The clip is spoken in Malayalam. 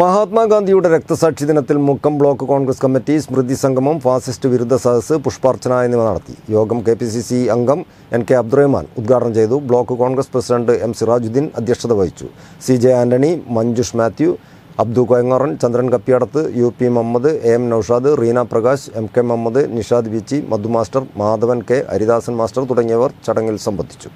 മഹാത്മാഗാന്ധിയുടെ രക്തസാക്ഷി ദിനത്തിൽ മുക്കം ബ്ലോക്ക് കോൺഗ്രസ് കമ്മിറ്റി സ്മൃതി സംഗമം ഫാസിസ്റ്റ് വിരുദ്ധ സദസ് പുഷ്പാർച്ചന എന്നിവ നടത്തി യോഗം കെ പി സി സി അംഗം എൻ കെ അബ്ദുറഹ്മാൻ ഉദ്ഘാടനം ചെയ്തു block Congress president M Sirajuddin അധ്യക്ഷത വഹിച്ചു C J Antony Manjush Mathew Abdu Koyangoran Chandran Kappiyadath U P Muhammad A M Noushad Reena Prakash M K Muhammad Nishad Vichi Madhu master Madhavan K Haridasan master തുടങ്ങിയവർ ചടങ്ങിൽ സംബന്ധിച്ചു